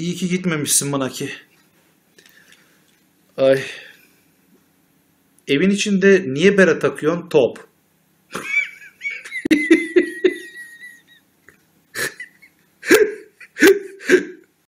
İyi ki gitmemişsin bana ki. Ay. Evin içinde niye bere takıyorsun? Top.